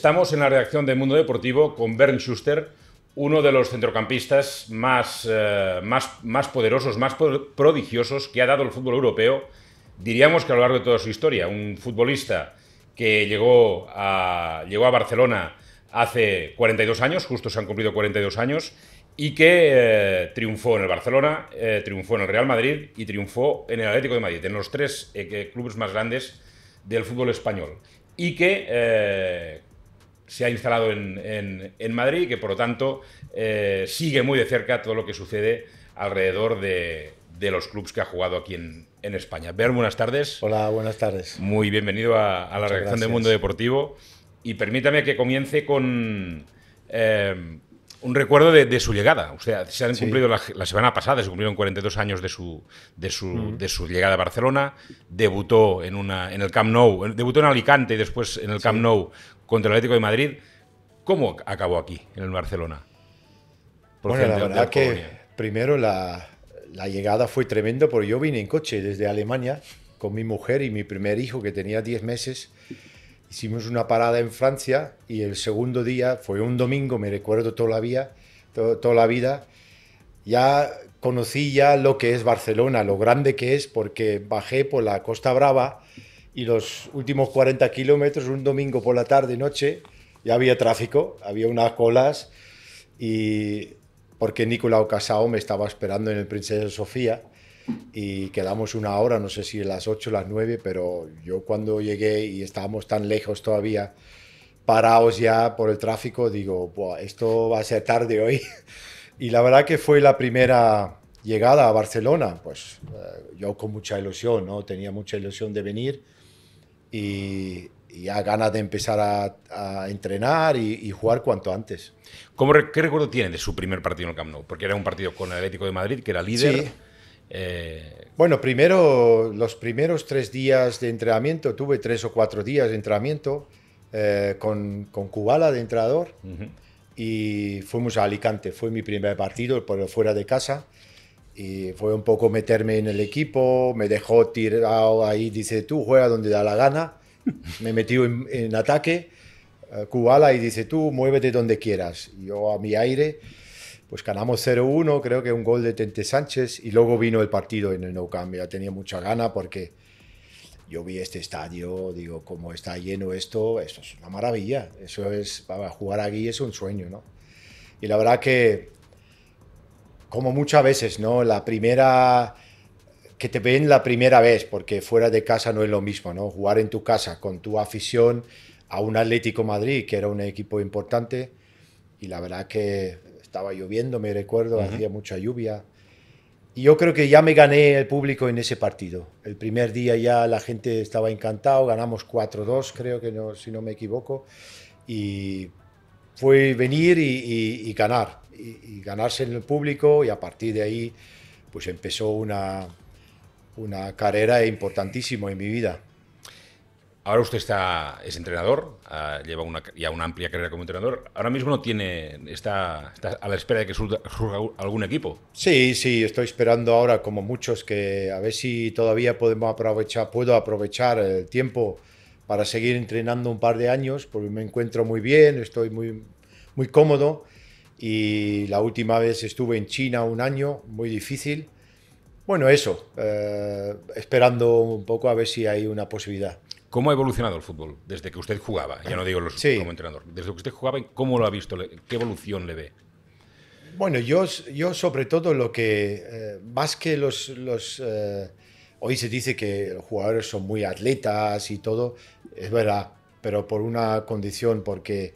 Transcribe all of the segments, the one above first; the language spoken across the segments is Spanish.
Estamos en la redacción de Mundo Deportivo con Bernd Schuster, uno de los centrocampistas más, eh, más, más poderosos, más prodigiosos que ha dado el fútbol europeo, diríamos que a lo largo de toda su historia. Un futbolista que llegó a, llegó a Barcelona hace 42 años, justo se han cumplido 42 años, y que eh, triunfó en el Barcelona, eh, triunfó en el Real Madrid y triunfó en el Atlético de Madrid, en los tres clubes más grandes del fútbol español. Y que se ha instalado en, Madrid y que por lo tanto eh, sigue muy de cerca todo lo que sucede alrededor de, los clubes que ha jugado aquí en, España. Ver, buenas tardes. Hola, buenas tardes. Muy bienvenido a, la redacción de Mundo Deportivo y permítame que comience con eh, un recuerdo de, su llegada. O sea, se han cumplido la, semana pasada, se cumplieron 42 años de su, de su, llegada a Barcelona. Debutó en, una, en el Camp Nou, debutó en Alicante y después en el Camp Nou contra el Atlético de Madrid. ¿Cómo acabó aquí, en el Barcelona? porque bueno, la verdad que primero la, llegada fue tremenda, porque yo vine en coche desde Alemania con mi mujer y mi primer hijo que tenía 10 meses. Hicimos una parada en Francia y el segundo día, fue un domingo, me recuerdo la toda la vida, ya conocí ya lo que es Barcelona, lo grande que es, porque bajé por la Costa Brava y los últimos 40 kilómetros, un domingo por la tarde, noche, ya había tráfico, había unas colas y porque Nicolau Casao me estaba esperando en el Princesa Sofía y quedamos una hora, no sé si las 8 o las 9, pero yo cuando llegué y estábamos tan lejos todavía, parados ya por el tráfico, digo, esto va a ser tarde hoy. Y la verdad que fue la primera llegada a Barcelona, pues eh, yo con mucha ilusión, ¿no? Tenía mucha ilusión de venir y, a ganas de empezar a, entrenar y, jugar cuanto antes. ¿Cómo, ¿Qué recuerdo tiene de su primer partido en el Camp Nou? Porque era un partido con el Atlético de Madrid, que era líder. Sí. Eh, bueno, primero, los primeros tres días de entrenamiento, tuve tres o cuatro días de entrenamiento eh, con, con de entrenador y fuimos a Alicante. Fue mi primer partido, por fuera de casa y fue un poco meterme en el equipo, me dejó tirado ahí, dice, tú juega donde da la gana, me metí en, ataque, eh, Kuala, y dice, tú muévete donde quieras, yo a mi aire, pues ganamos 0-1, creo que un gol de Tente Sánchez, y luego vino el partido en el No Cambio, tenía mucha gana porque yo vi este estadio, digo, cómo está lleno esto, esto es una maravilla, eso es, para jugar aquí es un sueño, ¿no? Y la verdad que como muchas veces, ¿no? La primera que te ven la primera vez, porque fuera de casa no es lo mismo, ¿no? Jugar en tu casa con tu afición a un Atlético Madrid, que era un equipo importante, y la verdad que estaba lloviendo, me recuerdo, hacía mucha lluvia. Y yo creo que ya me gané el público en ese partido. El primer día ya la gente estaba encantado, ganamos 4-2, creo que no, si no me equivoco. Y fue venir y, ganar, y, ganarse en el público y a partir de ahí pues empezó una, una carrera importantísima en mi vida. Ahora usted está, es entrenador, lleva una, ya una amplia carrera como entrenador. Ahora mismo no tiene, está, a la espera de que surja, surja, algún equipo. Sí, sí, estoy esperando ahora, como muchos, que a ver si todavía podemos aprovechar, puedo aprovechar el tiempo para seguir entrenando un par de años, porque me encuentro muy bien, estoy muy, muy cómodo. Y la última vez estuve en China un año, muy difícil. Bueno, eso, eh, esperando un poco a ver si hay una posibilidad. ¿Cómo ha evolucionado el fútbol desde que usted jugaba? Ya no digo los, como entrenador. Desde que usted jugaba, ¿cómo lo ha visto? ¿Qué evolución le ve? Bueno, yo, yo sobre todo lo que, eh, más que los, eh, Hoy se dice que los jugadores son muy atletas y todo, es verdad, pero por una condición, porque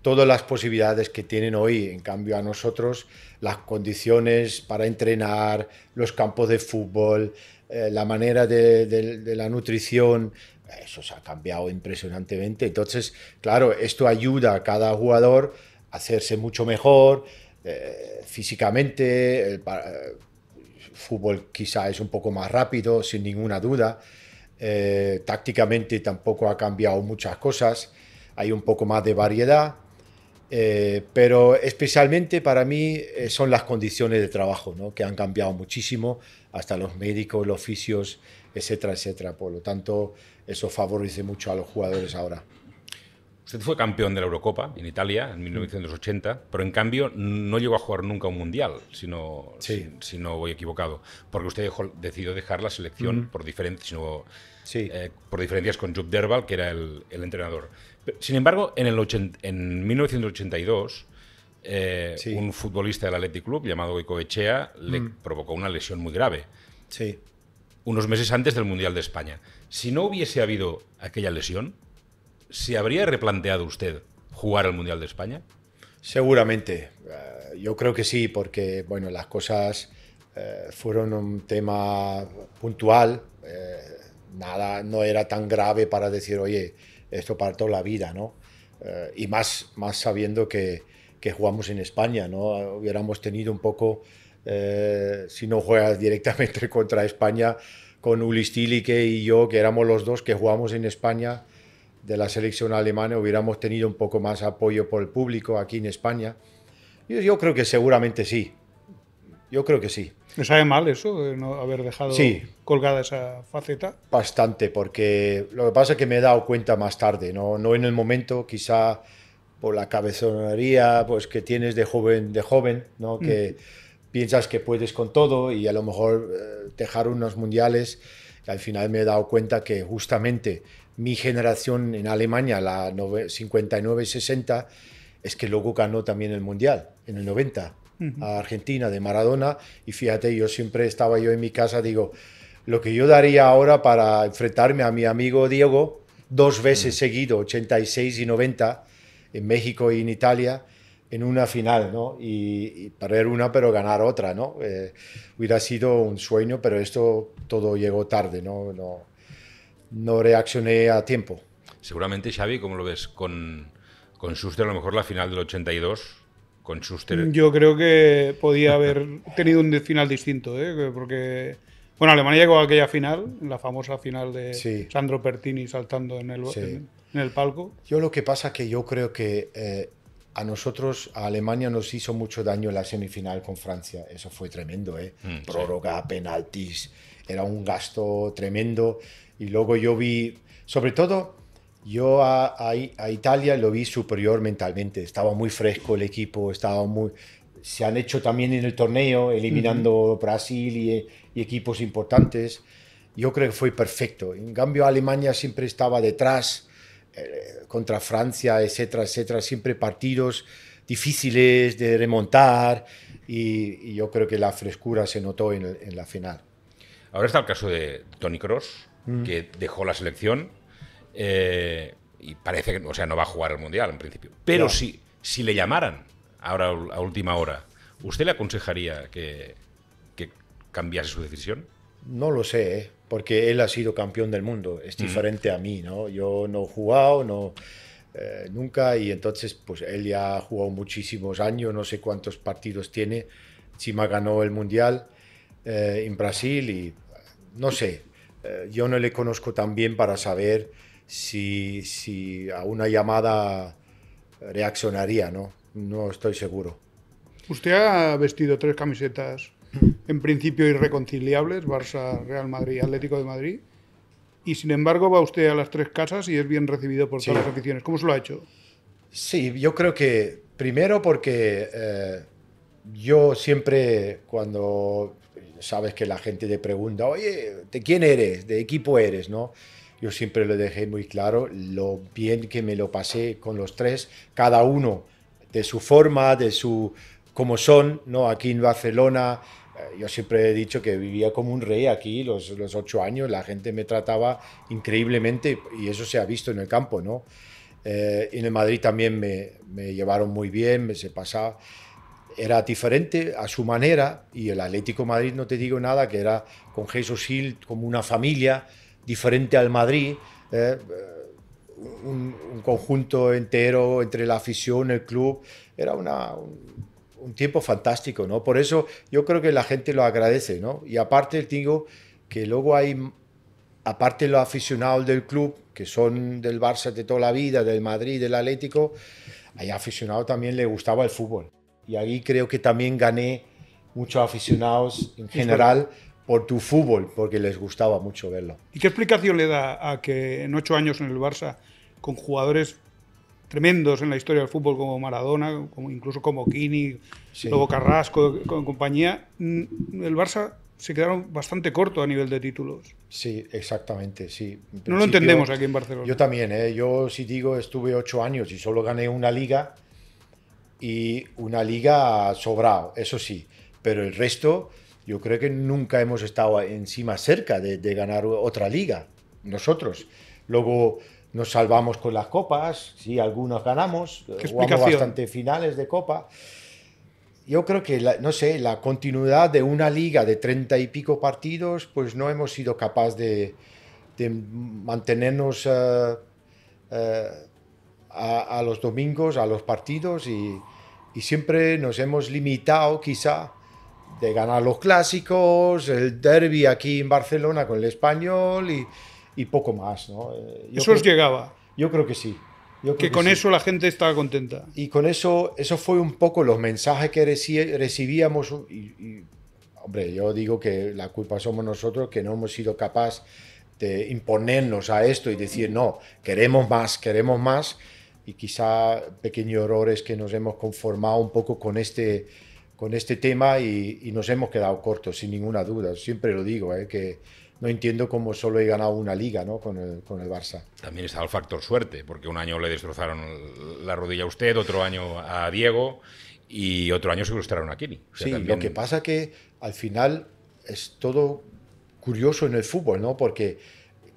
todas las posibilidades que tienen hoy, en cambio a nosotros, las condiciones para entrenar, los campos de fútbol, eh, la manera de, la nutrición, eso se ha cambiado impresionantemente. Entonces, claro, esto ayuda a cada jugador a hacerse mucho mejor eh, físicamente, eh, fútbol quizá es un poco más rápido, sin ninguna duda. Eh, tácticamente tampoco ha cambiado muchas cosas. Hay un poco más de variedad. Eh, pero especialmente para mí eh, son las condiciones de trabajo, ¿no? que han cambiado muchísimo, hasta los médicos, los oficios, etcétera, etcétera. Por lo tanto, eso favorece mucho a los jugadores ahora usted fue campeón de la Eurocopa en Italia en 1980, pero en cambio no llegó a jugar nunca un mundial, si no, si, no voy equivocado, porque usted decidió dejar la selección por, sino, eh, por diferencias con Jupp Derbal, que era el, entrenador. sin embargo, en, el en 1982, eh, un futbolista del Athletic Club llamado Echea le mm. provocó una lesión muy grave. Sí. Unos meses antes del Mundial de España. Si no hubiese habido aquella lesión, ¿se habría replanteado usted jugar al Mundial de España? Seguramente. Eh, yo creo que sí, porque bueno, las cosas eh, fueron un tema puntual. Eh, nada, no era tan grave para decir, oye, esto para toda la vida, ¿no? y más, más sabiendo que, que, jugamos en España, ¿no? Hubiéramos tenido un poco, si no juegas directamente contra España, con Ulis y yo, que éramos los dos que jugamos en España, de la selección alemana hubiéramos tenido un poco más apoyo por el público aquí en España. Yo, creo que seguramente sí. Yo creo que sí. ¿Me sabe mal eso, de no haber dejado colgada esa faceta? Bastante, porque lo que pasa es que me he dado cuenta más tarde, no, en el momento, quizá por la cabezonería pues, que tienes de joven, de joven mm. que piensas que puedes con todo y a lo mejor eh, dejar unos mundiales. al final me he dado cuenta que justamente mi generación en Alemania, la 59-60, es que luego ganó también el Mundial en el 90 a Argentina de Maradona. Y fíjate, yo siempre estaba yo en mi casa, digo, lo que yo daría ahora para enfrentarme a mi amigo Diego dos veces seguido, 86 y 90, en México y en Italia en una final, ¿no? Y, perder una, pero ganar otra, ¿no? Eh, hubiera sido un sueño, pero esto todo llegó tarde, ¿no? no no reaccioné a tiempo. Seguramente, Xavi, ¿cómo lo ves? Con, con Schuster, a lo mejor la final del 82, con Schuster. Mm, yo creo que podía haber tenido un final distinto, ¿eh? porque. Bueno, Alemania llegó a aquella final, la famosa final de Sandro Pertini saltando en el, en, el, palco. Yo lo que pasa es que yo creo que eh, a nosotros, a Alemania nos hizo mucho daño la semifinal con Francia. Eso fue tremendo, ¿eh? Mm, Prórroga, penaltis, era un gasto tremendo. Y luego yo vi, sobre todo, yo a, a, Italia lo vi superior mentalmente. Estaba muy fresco el equipo, estaba muy... Se han hecho también en el torneo, eliminando Brasil y, equipos importantes. Yo creo que fue perfecto. En cambio, Alemania siempre estaba detrás, eh, contra Francia, etcétera, etcétera. Siempre partidos difíciles de remontar. Y, yo creo que la frescura se notó en, en la final. Ahora está el caso de Tony Cross Mm. que dejó la selección eh, y parece que, o sea, no va a jugar el Mundial en principio. Pero si, le llamaran ahora a última hora, ¿usted le aconsejaría que, cambiase su decisión? No lo sé, ¿eh? porque él ha sido campeón del mundo. Es mm. diferente a mí, ¿no? Yo no he jugado, no, eh, nunca, y entonces, pues él ya ha jugado muchísimos años, no sé cuántos partidos tiene. Chima ganó el Mundial en Brasil y no sé, eh, yo no le conozco tan bien para saber si, si a una llamada reaccionaría, ¿no? No estoy seguro. Usted ha vestido tres camisetas en principio irreconciliables, Barça, Real Madrid, Atlético de Madrid, y sin embargo va usted a las tres casas y es bien recibido por todas las aficiones. ¿Cómo se lo ha hecho? Sí, yo creo que primero porque eh, yo siempre cuando sabes que la gente te pregunta, oye, ¿de quién eres? ¿De equipo eres? ¿no? Yo siempre lo dejé muy claro, lo bien que me lo pasé con los tres, cada uno de su forma, de su como son, ¿no? Aquí en Barcelona, eh, yo siempre he dicho que vivía como un rey aquí los, ocho años, la gente me trataba increíblemente y eso se ha visto en el campo, ¿no? Eh, en el Madrid también me, me llevaron muy bien, me se pasaba era diferente a su manera y el Atlético Madrid no te digo nada que era con Jesús Hill como una familia diferente al Madrid eh, un, conjunto entero entre la afición el club era un, tiempo fantástico no por eso yo creo que la gente lo agradece no y aparte digo que luego hay aparte los aficionados del club que son del Barça de toda la vida del Madrid del Atlético hay aficionados también le gustaba el fútbol y ahí creo que también gané muchos aficionados en general por tu fútbol, porque les gustaba mucho verlo. ¿Y qué explicación le da a que en ocho años en el Barça, con jugadores tremendos en la historia del fútbol como Maradona, como, incluso como Kini, sí. Lobo Carrasco, con compañía, mm, el Barça se quedaron bastante corto a nivel de títulos. Sí, exactamente, sí. no lo entendemos aquí en Barcelona. Yo también, ¿eh? yo si digo estuve ocho años y solo gané una liga, y una liga sobrado, eso sí. Pero el resto, yo creo que nunca hemos estado encima cerca de, ganar otra liga, nosotros. Luego nos salvamos con las copas, sí, algunos ganamos, jugamos bastante finales de copa. Yo creo que, la, no sé, la continuidad de una liga de treinta y pico partidos, pues no hemos sido capaz de, mantenernos eh, eh, a, a, los domingos, a los partidos y y siempre nos hemos limitado quizá de ganar los clásicos, el derby aquí en Barcelona con el español y, poco más. Eh, ¿Eso os llegaba? Yo creo que sí. Yo que, con eso la gente estaba contenta. Y con eso, eso fue un poco los mensajes que recibíamos. Y, y, hombre, yo digo que la culpa somos nosotros que no hemos sido capaces de imponernos a esto y decir, no, queremos más, queremos más y quizá pequeños errores que nos hemos conformado un poco con este, con este tema y, nos hemos quedado cortos, sin ninguna duda. Siempre lo digo, ¿eh? que no entiendo cómo solo he ganado una liga ¿no? con, el, con el Barça. También está el factor suerte, porque un año le destrozaron la rodilla a usted, otro año a Diego y otro año se frustraron a Kini. sí, lo que pasa que al final es todo curioso en el fútbol, ¿no? porque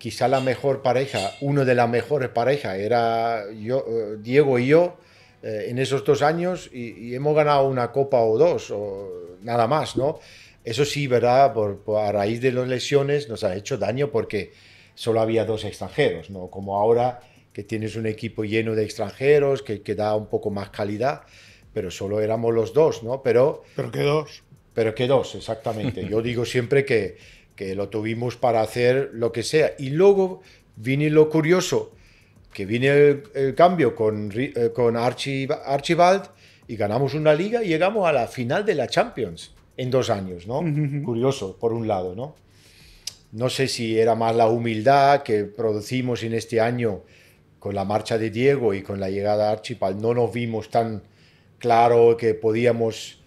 quizá la mejor pareja, uno de las mejores parejas, era yo, eh, Diego y yo eh, en esos dos años y, hemos ganado una copa o dos, o nada más, ¿no? Eso sí, ¿verdad? Por, a raíz de las lesiones nos ha hecho daño porque solo había dos extranjeros, ¿no? Como ahora que tienes un equipo lleno de extranjeros, que, que da un poco más calidad, pero solo éramos los dos, ¿no? Pero, pero que dos. Pero qué dos, exactamente. Yo digo siempre que que lo tuvimos para hacer lo que sea. Y luego viene lo curioso, que viene el, cambio con, eh, con Archibald y ganamos una liga y llegamos a la final de la Champions en dos años, ¿no? Curioso, por un lado, ¿no? No sé si era más la humildad que producimos en este año con la marcha de Diego y con la llegada de Archibald. No nos vimos tan claro que podíamos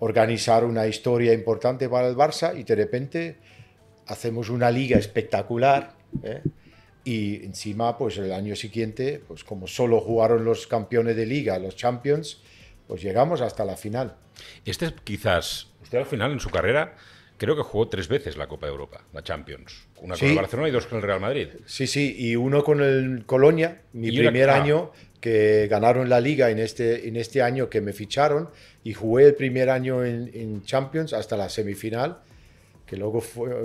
organizar una historia importante para el Barça y de repente hacemos una liga espectacular ¿eh? y encima pues el año siguiente, pues como solo jugaron los campeones de liga, los champions, pues llegamos hasta la final. Este quizás, usted al final en su carrera creo que jugó tres veces la Copa de Europa, la Champions. Una con el Barcelona y dos con el Real Madrid. Sí, sí, y uno con el Colonia, mi primer año que ganaron la liga en este, en este año que me ficharon y jugué el primer año en Champions hasta la semifinal que luego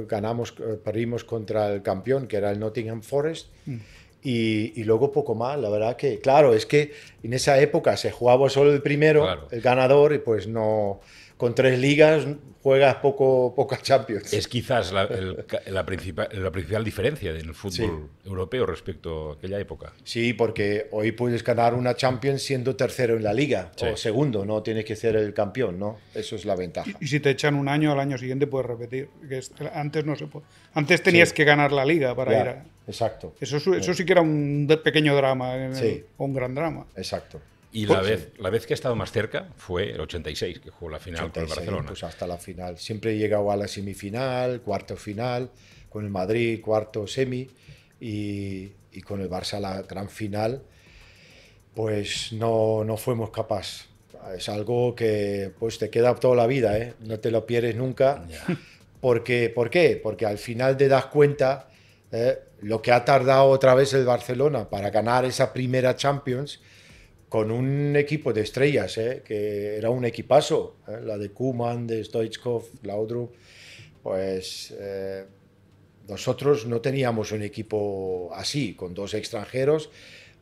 ganamos, eh, perdimos contra el campeón, que era el Nottingham Forest. Mm. Y, luego poco más, la verdad que, claro, es que en esa época se jugaba solo el primero, el ganador, y pues no, con tres ligas juegas poco, pocas Champions. Es quizás la, principal, la principal diferencia del fútbol europeo respecto a aquella época. Sí, porque hoy puedes ganar una Champions siendo tercero en la liga o segundo, no tienes que ser el campeón, ¿no? Eso es la ventaja. Y, si te echan un año, al año siguiente puedes repetir. antes no se Antes tenías que ganar la liga para ir a... Exacto. Eso, eso eh. sí que era un pequeño drama, eh, o un gran drama. Exacto. Y pues la vez, la vez que ha estado más cerca fue el 86, que jugó la final con el Barcelona. Pues hasta la final. Siempre he llegado a la semifinal, cuarto final, con el Madrid, cuarto semi, y, con el Barça la gran final, pues no, no fuimos capaz Es algo que pues te queda toda la vida, ¿eh? no te lo pierdes nunca. Porque, ¿Por qué? Porque al final te das cuenta ¿eh? lo que ha tardado otra vez el Barcelona para ganar esa primera Champions con un equipo de estrellas, eh, que era un equipazo, eh, la de Kuman, de Stoichkov, Laudrup, pues eh, nosotros no teníamos un equipo así, con dos extranjeros,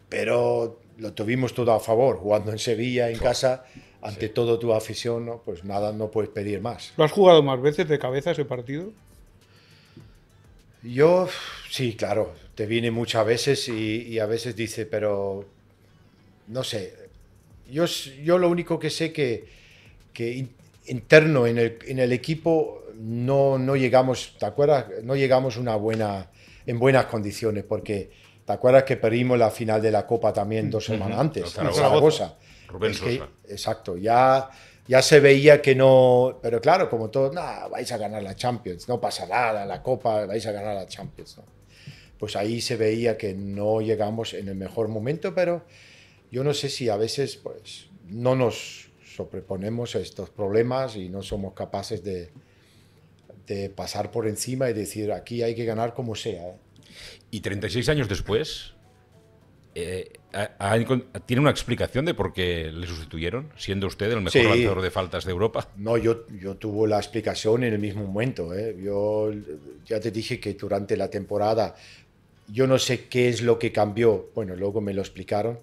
pero lo tuvimos todo a favor, jugando en Sevilla, en casa, ante todo tu afición, pues nada, no puedes pedir más. ¿Lo has jugado más veces de cabeza ese partido? Yo, sí, claro, te vine muchas veces y, y a veces dice, pero no sé, yo, yo lo único que sé que, que interno en el, equipo no, llegamos, ¿te acuerdas? No llegamos una buena, en buenas condiciones porque... ¿Te acuerdas que perdimos la final de la Copa también dos semanas antes? en Rubén Exacto, ya, ya se veía que no. Pero claro, como todo nada, vais a ganar la Champions, no pasa nada, la Copa, vais a ganar la Champions. Pues ahí se veía que no llegamos en el mejor momento, pero yo no sé si a veces pues, no nos sobreponemos a estos problemas y no somos capaces de, de pasar por encima y decir aquí hay que ganar como sea. ¿eh? Y 36 años después, eh, ¿tiene una explicación de por qué le sustituyeron, siendo usted el mejor lanzador de faltas de Europa? No, yo, yo tuve la explicación en el mismo momento. ¿eh? Yo ya te dije que durante la temporada, yo no sé qué es lo que cambió. Bueno, luego me lo explicaron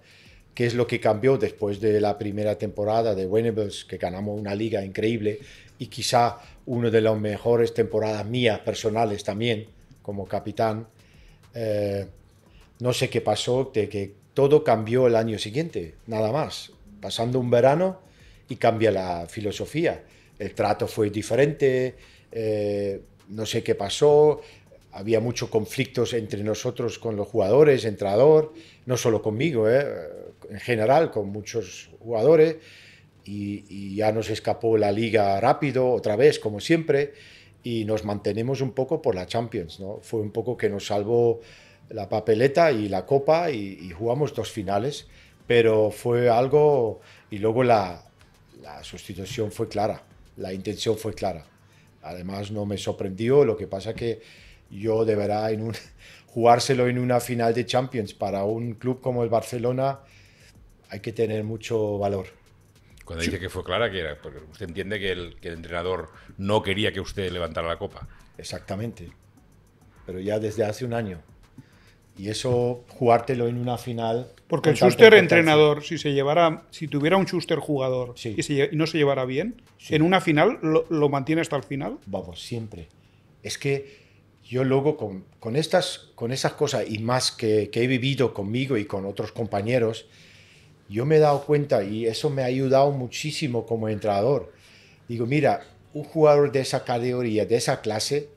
qué es lo que cambió después de la primera temporada de Venables, que ganamos una liga increíble y quizá una de las mejores temporadas mías personales también como capitán. Eh, no sé qué pasó, que todo cambió el año siguiente, nada más. Pasando un verano y cambia la filosofía. El trato fue diferente, eh, no sé qué pasó, había muchos conflictos entre nosotros con los jugadores, entrenador, no solo conmigo, eh, en general con muchos jugadores y, ya nos escapó la liga rápido otra vez, como siempre, y nos mantenemos un poco por la Champions. ¿no? Fue un poco que nos salvó la papeleta y la copa y, jugamos dos finales, pero fue algo y luego la, la sustitución fue clara, la intención fue clara. Además no me sorprendió, lo que pasa que yo deberá en jugárselo en una final de Champions para un club como el Barcelona hay que tener mucho valor. Cuando dice que fue clara, que era, porque usted entiende que el, entrenador no quería que usted levantara la copa. Exactamente, pero ya desde hace un año. Y eso, jugártelo en una final. Porque el Schuster entrenador, si se llevara, si tuviera un Schuster jugador y, no se llevara bien, en una final lo, mantiene hasta el final. Vamos, siempre. Es que yo luego con, estas, con esas cosas y más que, que he vivido conmigo y con otros compañeros, yo me he dado cuenta y eso me ha ayudado muchísimo como entrenador. Digo, mira, un jugador de esa categoría, de esa clase,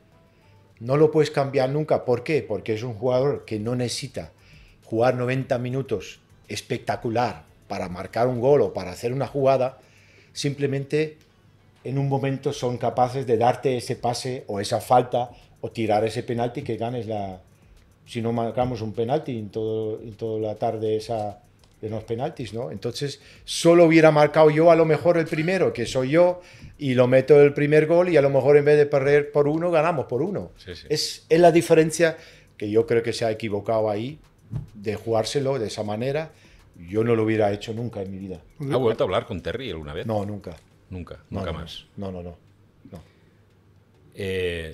no lo puedes cambiar nunca. ¿Por qué? Porque es un jugador que no necesita jugar 90 minutos espectacular para marcar un gol o para hacer una jugada. Simplemente en un momento son capaces de darte ese pase o esa falta o tirar ese penalti que ganes la... Si no marcamos un penalti en, todo, en toda la tarde esa, de los penaltis, ¿no? Entonces, solo hubiera marcado yo a lo mejor el primero, que soy yo, y lo meto el primer gol y a lo mejor en vez de perder por uno, ganamos por uno. Es, es la diferencia que yo creo que se ha equivocado ahí de jugárselo de esa manera. Yo no lo hubiera hecho nunca en mi vida. ¿Ha vuelto a hablar con Terry alguna vez? No, nunca. Nunca, nunca más. No, no, no. no. Eh,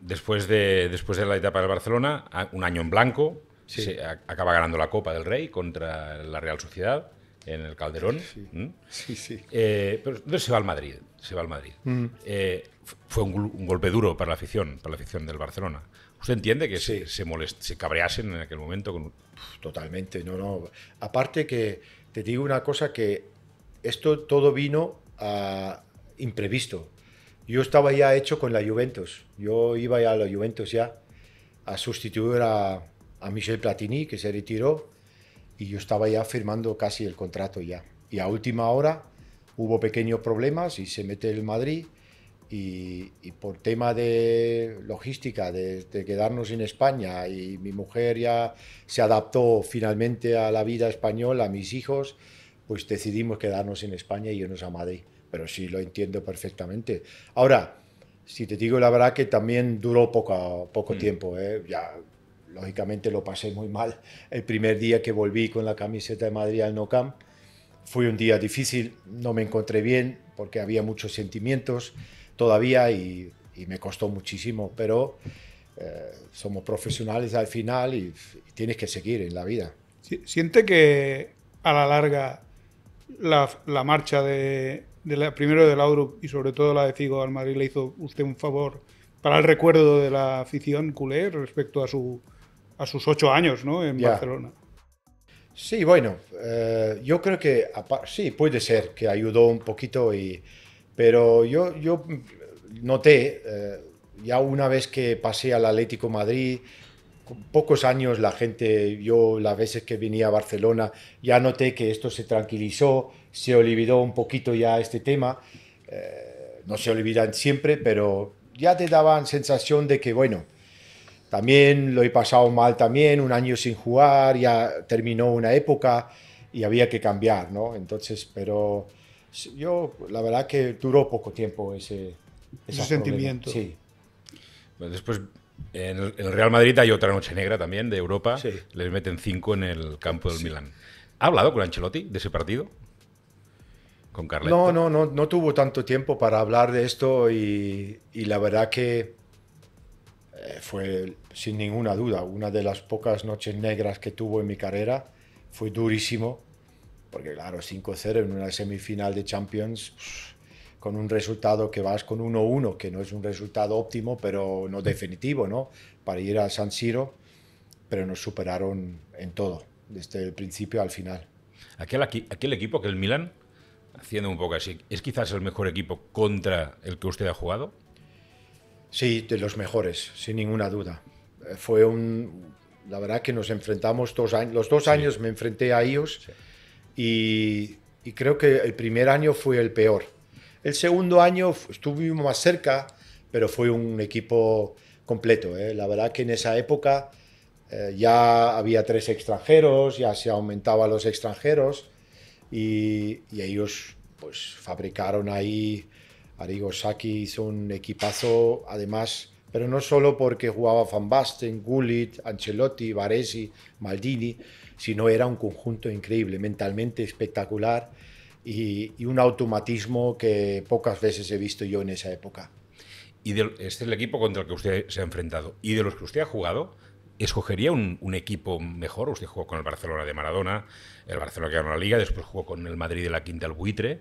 después, de, después de la etapa del Barcelona, ah, un año en blanco, acaba ganando la Copa del Rey contra la Real Sociedad en el Calderón. Sí, sí. entonces eh, se va al Madrid. Se va al Madrid. Mm. Eh, fue un, golpe duro para la afición, para la afición del Barcelona. ¿Usted entiende que se, se, se, cabreasen en aquel momento? Totalmente, no, no. Aparte que te digo una cosa que esto todo vino a imprevisto. Yo estaba ya hecho con la Juventus. Yo iba ya a la Juventus ya a sustituir a, a Michel Platini, que se retiró, y yo estaba ya firmando casi el contrato ya. Y a última hora hubo pequeños problemas y se mete el Madrid y, por tema de logística, de, quedarnos en España y mi mujer ya se adaptó finalmente a la vida española, a mis hijos, pues decidimos quedarnos en España y irnos a Madrid. Pero sí, lo entiendo perfectamente. Ahora, si te digo la verdad que también duró poco, poco mm. tiempo, ¿eh? ya lógicamente lo pasé muy mal el primer día que volví con la camiseta de Madrid al No Camp. Fue un día difícil, no me encontré bien porque había muchos sentimientos todavía y, me costó muchísimo, pero eh, somos profesionales al final y, tienes que seguir en la vida. ¿Siente que a la larga la, marcha de, la, primero de Laudrup y sobre todo la de Figo al Madrid le hizo usted un favor para el recuerdo de la afición culé respecto a su a sus ocho años ¿no? en Barcelona. Sí, bueno, eh, yo creo que sí, puede ser que ayudó un poquito, y, pero yo, yo noté, eh, ya una vez que pasé al Atlético Madrid, pocos años la gente, yo las veces que venía a Barcelona, ya noté que esto se tranquilizó, se olvidó un poquito ya este tema. Eh, no se olvidan siempre, pero ya te daban sensación de que, bueno, también lo he pasado mal también, un año sin jugar, ya terminó una época y había que cambiar, ¿no? Entonces, pero yo, la verdad que duró poco tiempo ese, ese sentimiento. Sí. después, en el Real Madrid hay otra noche negra también de Europa. Les meten cinco en el campo del Milan. Milán. ¿Ha hablado con Ancelotti de ese partido? Con carlos No, no, no, no tuvo tanto tiempo para hablar de esto y la verdad que eh, fue sin ninguna duda una de las pocas noches negras que tuvo en mi carrera. Fue durísimo, porque claro, 5-0 en una semifinal de Champions, con un resultado que vas con 1-1, que no es un resultado óptimo, pero no definitivo, ¿no? Para ir a San Siro, pero nos superaron en todo, desde el principio al final. Aquel, equipo que el Milan, haciendo un poco así, ¿es quizás el mejor equipo contra el que usted ha jugado? Sí, de los mejores, sin ninguna duda. Eh, fue un. La verdad que nos enfrentamos Los dos años me enfrenté a ellos y, creo que el primer año fue el peor. El segundo año estuvimos más cerca, pero fue un equipo completo. ¿eh? La verdad que en esa época eh, ya había tres extranjeros, ya se aumentaba los extranjeros y, y ellos pues fabricaron ahí Arrigo Saki hizo un equipazo, además, pero no solo porque jugaba Van Basten, Gullit, Ancelotti, Baresi, Maldini, sino era un conjunto increíble, mentalmente espectacular y, un automatismo que pocas veces he visto yo en esa época. Y este es el equipo contra el que usted se ha enfrentado. ¿Y de los que usted ha jugado, escogería un, equipo mejor. Usted jugó con el Barcelona de Maradona, el Barcelona que ganó la Liga, después jugó con el Madrid de la Quinta al Buitre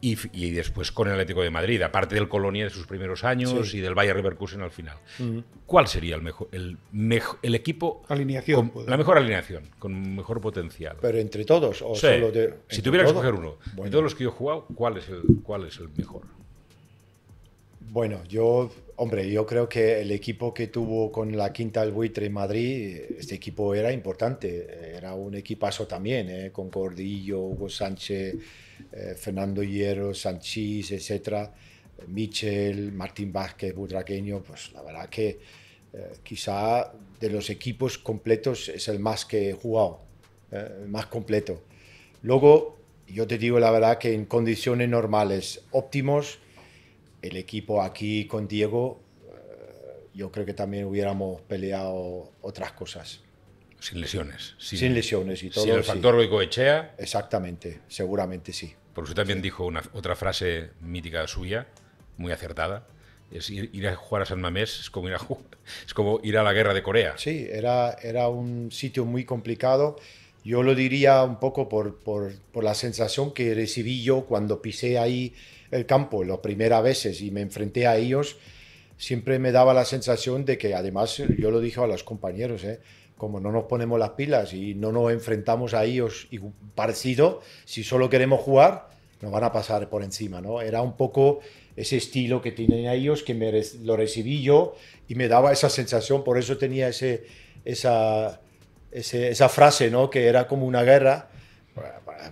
y, después con el Atlético de Madrid, aparte del Colonia de sus primeros años y del Bayern Leverkusen al final. ¿Cuál sería el mejor el, mejor, el equipo alineación la mejor alineación con mejor potencial? Pero entre todos o solo si tuviera que escoger uno de todos los que yo he jugado, ¿cuál es el cuál es el mejor? Bueno, yo, hombre, yo creo que el equipo que tuvo con la quinta del buitre en Madrid, eh, este equipo era importante, eh, era un equipazo también, eh, con Cordillo, Hugo Sánchez, Fernando Hierro, Sanchis, etcétera, Michel, Martín Vázquez, Budraqueño, pues la verdad que quizá de los equipos completos es el más que he jugado, el más completo. Luego, yo te digo la verdad que en condiciones normales, óptimos, el equipo aquí con Diego, eh, yo creo que también hubiéramos peleado otras cosas. Sin lesiones. Sin, sin lesiones y todo. Sin el factor sí. Echea. Exactamente, seguramente sí. Porque usted también dijo una, otra frase mítica suya, muy acertada. Es ir, a jugar a San Mamés es como ir a, es como ir a la guerra de Corea. Sí, era, era un sitio muy complicado. Yo lo diría un poco por, por la sensación que recibí yo cuando pisé ahí el campo las primeras veces y me enfrenté a ellos, siempre me daba la sensación de que, además, yo lo dije a los compañeros, ¿eh? como no nos ponemos las pilas y no nos enfrentamos a ellos y parecido, si solo queremos jugar, nos van a pasar por encima, ¿no? Era un poco ese estilo que tienen ellos, que lo recibí yo y me daba esa sensación, por eso tenía ese, esa, esa frase, ¿no? Que era como una guerra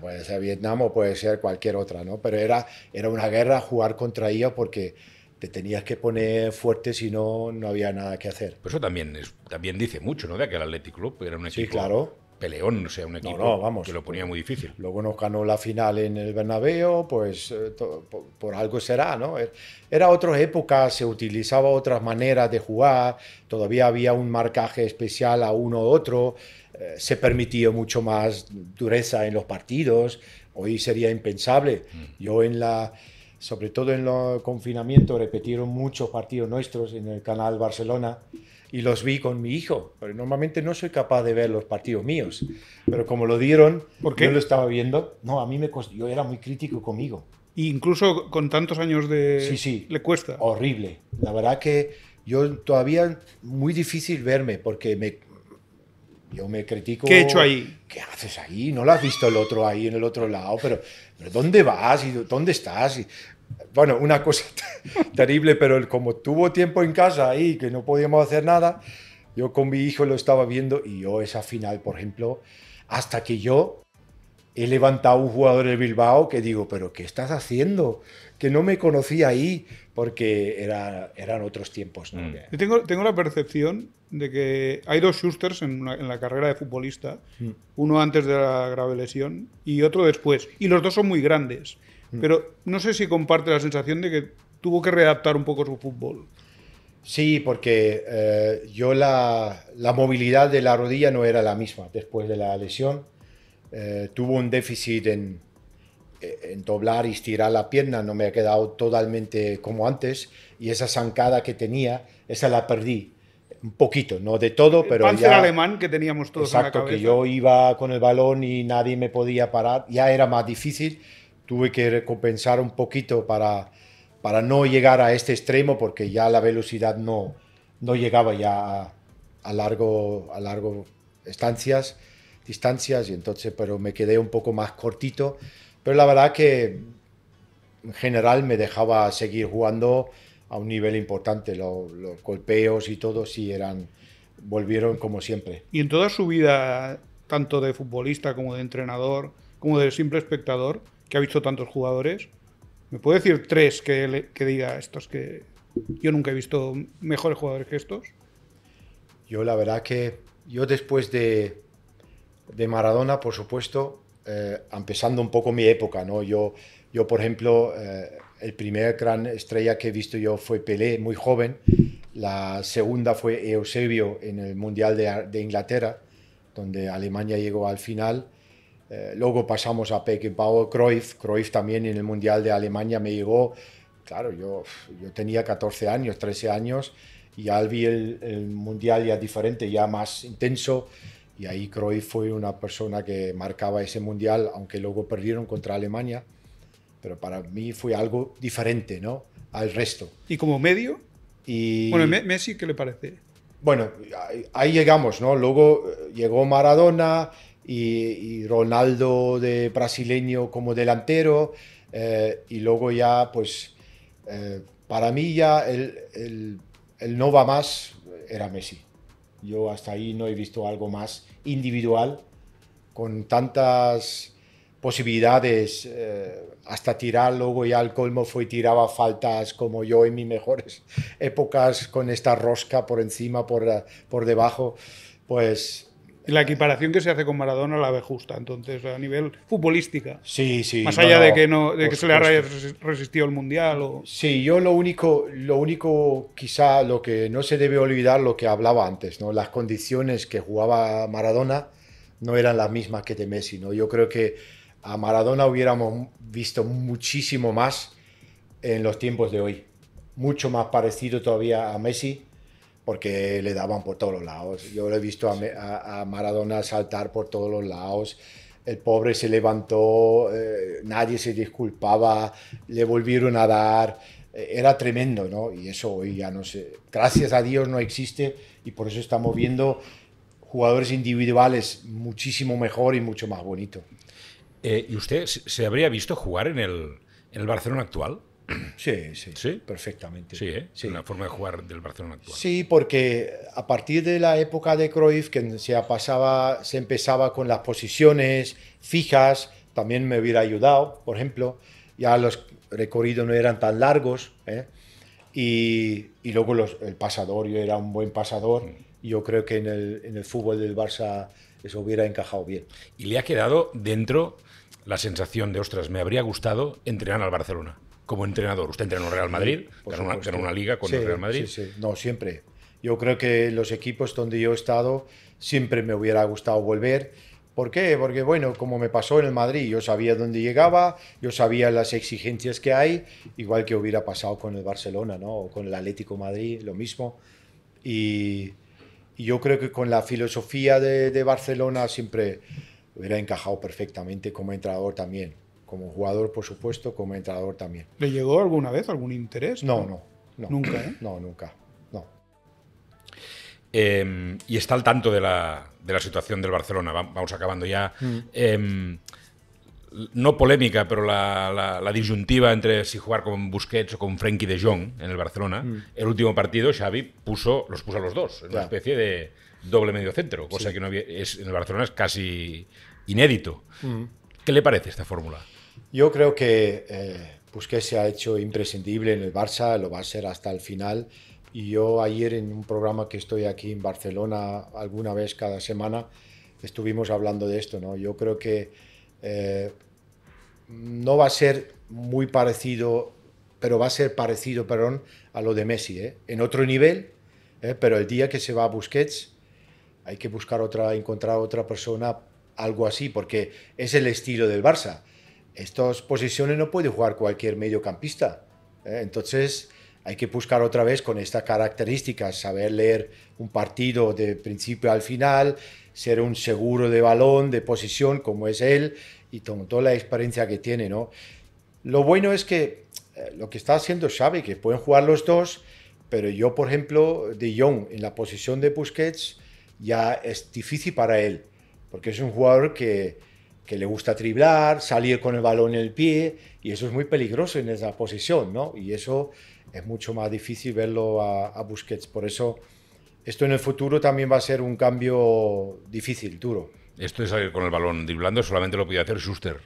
puede ser Vietnam o puede ser cualquier otra, ¿no? Pero era, era una guerra jugar contra ellos porque te tenías que poner fuerte si no, no había nada que hacer. eso también, también dice mucho, ¿no? De aquel Athletic Club era un equipo claro. peleón, o sea, un equipo que lo ponía muy difícil. Luego nos ganó la final en el Bernabéu, pues eh, por, algo será, ¿no? Er, era otra época, se utilizaba otras maneras de jugar, todavía había un marcaje especial a uno u otro. Eh, se permitió mucho más dureza en los partidos, hoy sería impensable. Mm. Yo en la, sobre todo en el confinamiento, repetieron muchos partidos nuestros en el canal Barcelona y los vi con mi hijo. normalmente no soy capaz de ver los partidos míos, pero como lo dieron, yo lo estaba viendo. No, a mí me yo era muy crítico conmigo. incluso con tantos años de... Sí, sí. Le cuesta. Horrible. La verdad que yo todavía muy difícil verme porque me, yo me critico. ¿Qué he ahí? ¿Qué haces ahí? No lo has visto el otro ahí en el otro lado, pero, ¿dónde vas y dónde estás? bueno, una cosa terrible, pero como tuvo tiempo en casa ahí que no podíamos hacer nada, yo con mi hijo lo estaba viendo y yo esa final, por ejemplo, hasta que yo he levantado un jugador de Bilbao que digo, pero ¿qué estás haciendo? no me conocía ahí porque eran otros tiempos. Mm. tengo, la percepción de que hay dos Schusters en, la carrera de futbolista, mm. uno antes de la grave lesión y otro después, y los dos son muy grandes, mm. pero no sé si comparte la sensación de que tuvo que readaptar un poco su fútbol. Sí, porque eh, yo la, movilidad de la rodilla no era la misma después de la lesión. Eh, tuvo un déficit en, eh, en doblar y estirar la pierna no me ha quedado totalmente como antes y esa zancada que tenía, esa la perdí un poquito, no de todo, pero ya... alemán que teníamos todos Exacto, en que yo iba con el balón y nadie me podía parar, ya era más difícil, tuve que recompensar un poquito para, para no llegar a este extremo porque ya la velocidad no, no llegaba ya a, a largo, a largo estancias, distancias y entonces, pero me quedé un poco más cortito pero la verdad que en general me dejaba seguir jugando a un nivel importante. Los, golpeos y todo sí eran, volvieron como siempre. Y en toda su vida, tanto de futbolista como de entrenador, como de simple espectador, que ha visto tantos jugadores, ¿me puede decir tres que, que diga estos que yo nunca he visto mejores jugadores que estos? Yo la verdad que yo después de, de Maradona, por supuesto, eh, empezando un poco mi época, ¿no? Yo, yo por ejemplo, eh, el primer gran estrella que he visto yo fue Pelé, muy joven. La segunda fue Eusebio en el Mundial de, de Inglaterra, donde Alemania llegó al final. Eh, luego pasamos a Beckenbauer, Cruyff. Cruyff también en el Mundial de Alemania me llegó. Claro, yo, yo tenía 14 años, 13 años, y ya vi el, el Mundial ya diferente, ya más intenso y ahí Croy fue una persona que marcaba ese mundial, aunque luego perdieron contra Alemania. Pero para mí fue algo diferente, ¿no? Al resto. ¿Y como medio? Y... Bueno, Messi, ¿qué le parece? Bueno, ahí llegamos, ¿no? Luego eh, llegó Maradona y, Ronaldo de brasileño como delantero. Eh, y luego ya, pues, eh, para mí ya el, el no va más era Messi. Yo hasta ahí no he visto algo más individual con tantas posibilidades eh, hasta tirar luego ya al colmo fue tiraba faltas como yo en mis mejores épocas con esta rosca por encima por, por debajo pues la equiparación que se hace con Maradona la ve justa, entonces, a nivel futbolística. Sí, sí. Más allá de que, no, de que se le haya resistido el Mundial. O... Sí, yo lo único, lo único, quizá lo que no se debe olvidar, lo que hablaba antes, ¿no? Las condiciones que jugaba Maradona no eran las mismas que de Messi, ¿no? Yo creo que a Maradona hubiéramos visto muchísimo más en los tiempos de hoy. Mucho más parecido todavía a Messi porque le daban por todos los lados. Yo lo he visto a, Maradona saltar por todos los lados. El pobre se levantó, eh, nadie se disculpaba, le volvieron a dar. Eh, era tremendo, ¿no? Y eso hoy ya no sé. Gracias a Dios no existe y por eso estamos viendo jugadores individuales muchísimo mejor y mucho más bonito. Eh, ¿Y usted se habría visto jugar en el, en el Barcelona actual? Sí, sí, perfectamente. Sí, ¿eh? sí, la forma de jugar del Barcelona actual. Sí, porque a partir de la época de Cruyff, que se, pasaba, se empezaba con las posiciones fijas, también me hubiera ayudado, por ejemplo. Ya los recorridos no eran tan largos. ¿eh? Y, luego el pasador, yo era un buen pasador. Mm. yo creo que en el, en el fútbol del Barça eso hubiera encajado bien. Y le ha quedado dentro la sensación de, ostras, me habría gustado entrenar al Barcelona como entrenador? Usted entrenó en Real Madrid, una, liga con el Real Madrid. no, siempre. Yo creo que los equipos donde yo he estado siempre me hubiera gustado volver. ¿Por qué? Porque, bueno, como me pasó en el Madrid, yo sabía dónde llegaba, yo sabía las exigencias que hay, igual que hubiera pasado con el Barcelona, ¿no? O con el Atlético Madrid, lo mismo. Y, yo creo que con la filosofía de Barcelona siempre hubiera encajado perfectamente como entrenador también como jugador por supuesto, como entrenador también. ¿Le llegó alguna vez algún interés? No, no, Nunca, eh? No, nunca. No. Em, y está al tanto de la, situación del Barcelona. Vamos acabando ya. Mm. Em, no polémica, pero la, disyuntiva entre si jugar con Busquets o con Frenkie de Jong en el Barcelona. Mm. El último partido Xavi puso, los puso a los dos. en una especie de doble medio centro, cosa que no en el Barcelona es casi inédito. Mm. ¿Qué le parece esta fórmula? Yo creo que eh, Busquets se ha hecho imprescindible en el Barça, lo va a ser hasta el final. Y yo ayer en un programa que estoy aquí en Barcelona alguna vez cada semana, estuvimos hablando de esto. ¿no? Yo creo que eh, no va a ser muy parecido, pero va a ser parecido, perdón, a lo de Messi, ¿eh? en otro nivel, ¿eh? pero el día que se va a Busquets hay que buscar otra, encontrar otra persona, algo así, porque es el estilo del Barça estas posiciones no puede jugar cualquier mediocampista. ¿eh? Entonces hay que buscar otra vez con estas características, saber leer un partido de principio al final, ser un seguro de balón, de posición como es él y con toda la experiencia que tiene. ¿no? Lo bueno es que eh, lo que está haciendo Xavi, que pueden jugar los dos, pero yo, por ejemplo, de Jong en la posición de Busquets ya es difícil para él, porque es un jugador que que le gusta triblar, salir con el balón en el pie, y eso es muy peligroso en esa posición, ¿no? Y eso es mucho más difícil verlo a, Busquets. Por eso esto en el futuro también va a ser un cambio difícil, duro. Esto es salir con el balón driblando solamente lo podía hacer Schuster.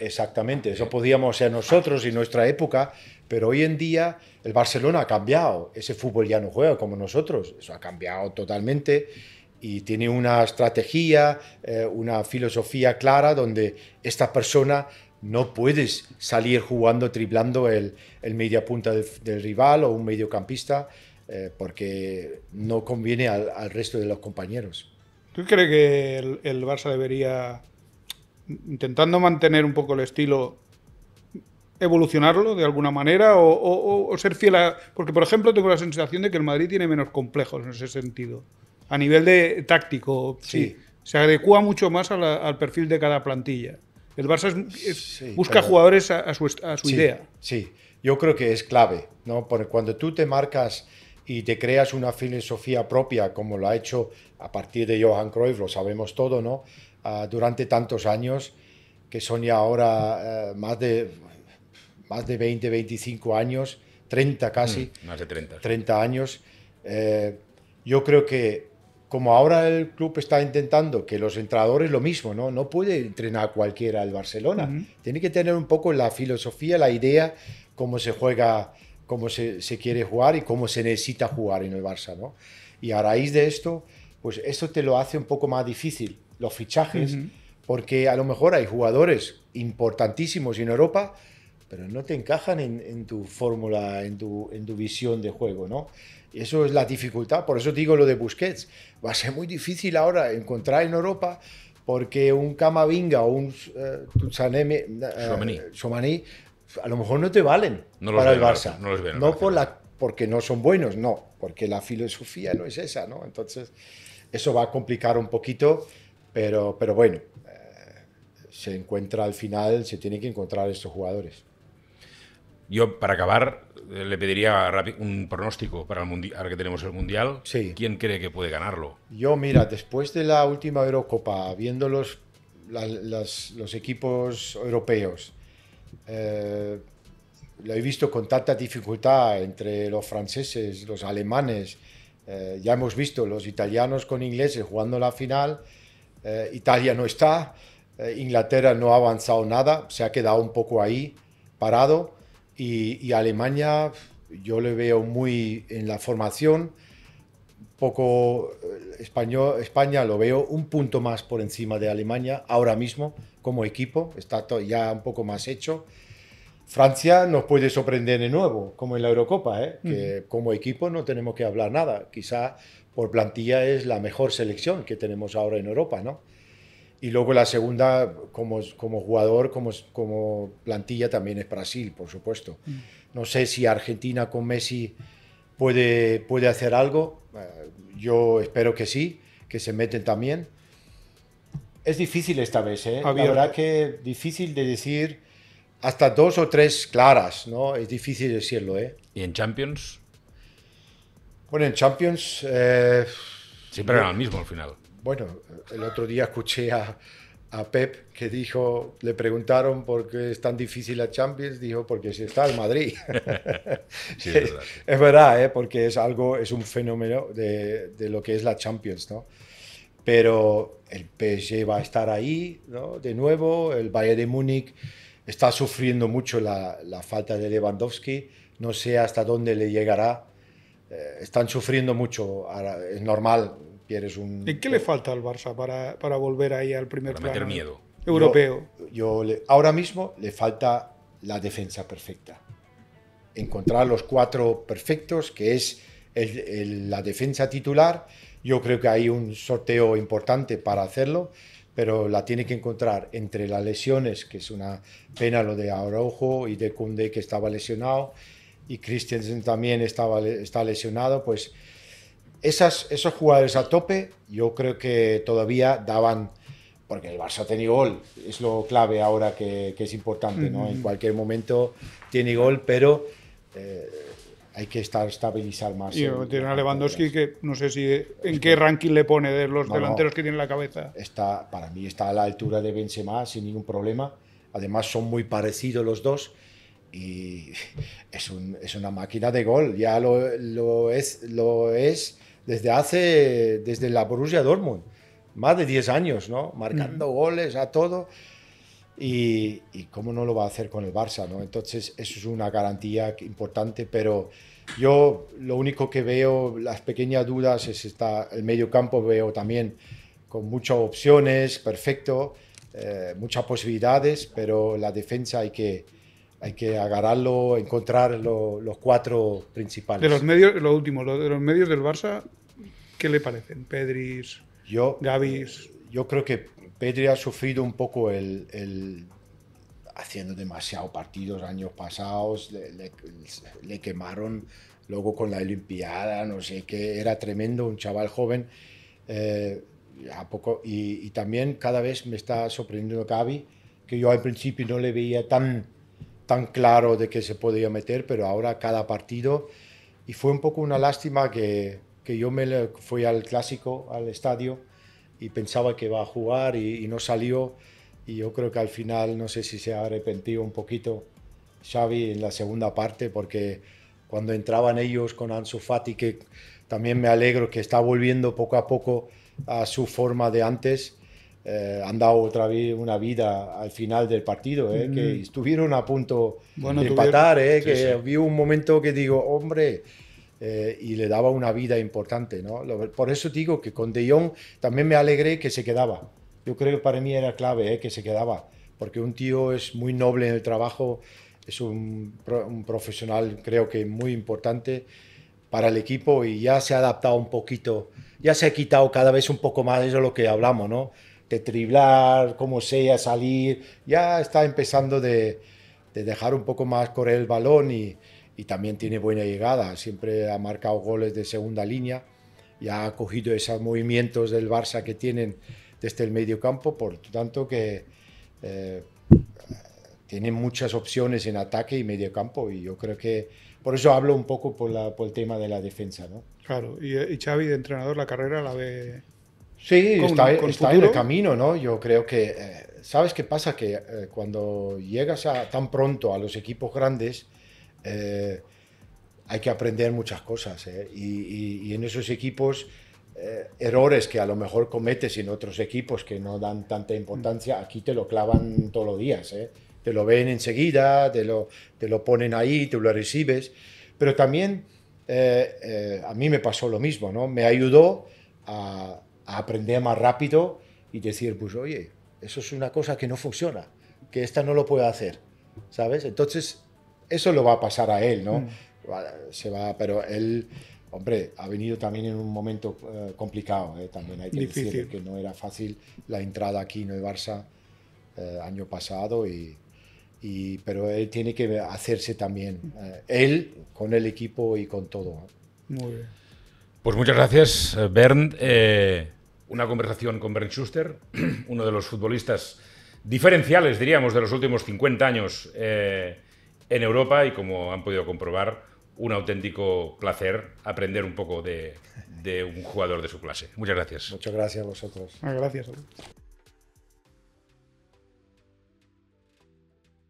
exactamente, eso podíamos ser nosotros y nuestra época, pero hoy en día el Barcelona ha cambiado. Ese fútbol ya no juega como nosotros, eso ha cambiado totalmente y tiene una estrategia, eh, una filosofía clara donde esta persona no puedes salir jugando, triplando el, el media punta del, rival o un mediocampista eh, porque no conviene al, resto de los compañeros. ¿Tú crees que el, Barça debería, intentando mantener un poco el estilo, evolucionarlo de alguna manera o, ser fiel a... Porque, por ejemplo, tengo la sensación de que el Madrid tiene menos complejos en ese sentido a nivel de táctico, sí. Se adecua mucho más al perfil de cada plantilla. El Barça busca jugadores a, su, a su idea. Sí, yo creo que es clave, ¿no? Porque cuando tú te marcas y te creas una filosofía propia, como lo ha hecho a partir de Johan Cruyff, lo sabemos todo, ¿no? Ah, durante tantos años, que son ya ahora eh, más, de, más de 20, 25 años, 30 casi. Mm, más de 30. 30 años. Eh, yo creo que como ahora el club está intentando que los entrenadores lo mismo, ¿no? No puede entrenar cualquiera el Barcelona. Tiene que tener un poco la filosofía, la idea, cómo se juega, cómo se, quiere jugar y cómo se necesita jugar en el Barça, Y a raíz de esto, pues esto te lo hace un poco más difícil, los fichajes, porque a lo mejor hay jugadores importantísimos en Europa pero no te encajan en, tu fórmula, en tu, en tu visión de juego, ¿no? eso es la dificultad, por eso digo lo de Busquets. Va a ser muy difícil ahora encontrar en Europa porque un Camavinga o un uh, a lo mejor no te valen para el Barça. No, los ven, no por la, porque no son buenos, no, porque la filosofía no es esa, ¿no? Entonces, eso va a complicar un poquito, pero, pero bueno, eh, se encuentra al final, se tiene que encontrar estos jugadores. Yo, para acabar, eh, le pediría un pronóstico para el mundial, ahora que tenemos el mundial. Sí. ¿Quién cree que puede ganarlo? Yo, mira, después de la última Eurocopa, viendo los, equipos europeos, eh, lo he visto con tanta dificultad entre los franceses, los alemanes. Eh, ya hemos visto los italianos con ingleses jugando la final. Italia no está. Inglaterra no ha avanzado nada. Se ha quedado un poco ahí, parado. Y, Alemania yo le veo muy en la formación, poco eh, español, España lo veo un punto más por encima de Alemania ahora mismo como equipo, está ya un poco más hecho. Francia nos puede sorprender de nuevo, como en la Eurocopa, ¿eh? que como equipo no tenemos que hablar nada. Quizá por plantilla es la mejor selección que tenemos ahora en Europa, ¿no? Y luego la segunda, como, como jugador, como, como plantilla, también es Brasil, por supuesto. No sé si Argentina con Messi puede, puede hacer algo. Eh, yo espero que sí, que se meten también. Es difícil esta vez, ¿eh? La verdad que difícil de decir hasta dos o tres claras, ¿no? Es difícil decirlo, ¿eh? ¿Y en Champions? Bueno, en Champions... Eh, Siempre era el mismo al final. Bueno, el otro día escuché a, Pep que dijo, le preguntaron por qué es tan difícil la Champions, dijo porque si está el Madrid. es verdad, ¿eh? porque es algo, es un fenómeno de, lo que es la Champions, ¿no? Pero el PSG va a estar ahí, ¿no? De nuevo, el Bayern de Múnich está sufriendo mucho la, falta de Lewandowski, no sé hasta dónde le llegará. Eh, están sufriendo mucho, es normal, ¿Y qué le falta al Barça para, para volver ahí al primer para miedo. europeo? Yo, le, ahora mismo le falta la defensa perfecta. Encontrar los cuatro perfectos, que es la defensa titular. Yo creo que hay un sorteo importante para hacerlo, pero la tiene que encontrar entre las lesiones, que es una pena lo de Araujo y de Kunde que estaba lesionado, y Christensen también estaba, está lesionado, pues esas, esos jugadores a tope, yo creo que todavía daban, porque el Barça tiene gol, es lo clave ahora que, es importante, ¿no? En cualquier momento tiene gol, pero eh, hay que estar, estabilizar más. Y tiene a Lewandowski que no sé si en qué ranking le pone de los delanteros que tiene en la cabeza. Está, para mí está a la altura de Benzema sin ningún problema. Además son muy parecidos los dos y es, un, es una máquina de gol. Ya lo, lo es, lo es desde hace, desde la Borussia Dortmund, más de 10 años, ¿no? Marcando goles a todo. Y, cómo no lo va a hacer con el Barça, ¿no? Entonces, eso es una garantía importante, pero yo lo único que veo, las pequeñas dudas, es está el medio campo, veo también con muchas opciones, perfecto, eh, muchas posibilidades, pero la defensa hay que, hay que agarrarlo, encontrar los cuatro principales. De los medios, lo último, de los medios del Barça, ¿Qué le parecen? Pedris, yo, Gavis. Yo creo que Pedri ha sufrido un poco el, haciendo demasiados partidos años pasados, le, quemaron luego con la Olimpiada, no sé qué, era tremendo, un chaval joven. Eh, a poco, y, también cada vez me está sorprendiendo Gaby, que yo al principio no le veía tan, tan claro de que se podía meter, pero ahora cada partido, y fue un poco una lástima que que yo me fui al clásico, al estadio, y pensaba que iba a jugar y, no salió. Y yo creo que al final, no sé si se ha arrepentido un poquito Xavi en la segunda parte, porque cuando entraban ellos con Ansu Fati, que también me alegro que está volviendo poco a poco a su forma de antes, eh, han dado otra vez una vida al final del partido, eh, que estuvieron a punto bueno, de empatar, eh, que vi un momento que digo, hombre, eh, y le daba una vida importante. ¿no? Por eso digo que con De Jong también me alegré que se quedaba. Yo creo que para mí era clave eh, que se quedaba, porque un tío es muy noble en el trabajo, es un, profesional creo que muy importante para el equipo y ya se ha adaptado un poquito, ya se ha quitado cada vez un poco más, eso lo que hablamos, ¿no? De triblar, como sea, salir, ya está empezando de, de dejar un poco más correr el balón y, y también tiene buena llegada. Siempre ha marcado goles de segunda línea y ha cogido esos movimientos del Barça que tienen desde el medio campo. Por tanto, que eh, tienen muchas opciones en ataque y medio campo. Y yo creo que por eso hablo un poco por, por el tema de la defensa. ¿no? Claro, y, eh, y Xavi de entrenador la carrera la ve Sí, está, está en el camino, ¿no? Yo creo que, eh, ¿sabes qué pasa? Que eh, cuando llegas tan pronto a los equipos grandes, eh, hay que aprender muchas cosas. ¿eh? Y, en esos equipos, eh, errores que a lo mejor cometes en otros equipos que no dan tanta importancia, aquí te lo clavan todos los días. Te lo ven enseguida, te lo, te lo ponen ahí, te lo recibes. Pero también a mí me pasó lo mismo, ¿no? Me ayudó a, a aprender más rápido y decir, pues oye, eso es una cosa que no funciona, que esta no lo puede hacer, ¿sabes? Entonces eso lo va a pasar a él, ¿no? Mm. Se va, pero él, hombre, ha venido también en un momento eh, complicado, ¿eh? también hay que Difícil. decir que no era fácil la entrada aquí en el Barça eh, año pasado, y, pero él tiene que hacerse también, él con el equipo y con todo. Muy bien. Pues muchas gracias, Bernd. una conversación con Bernd Schuster, uno de los futbolistas diferenciales, diríamos, de los últimos 50 años en Europa y como han podido comprobar, un auténtico placer aprender un poco de, un jugador de su clase. Muchas gracias. Muchas gracias a vosotros. Ah, gracias.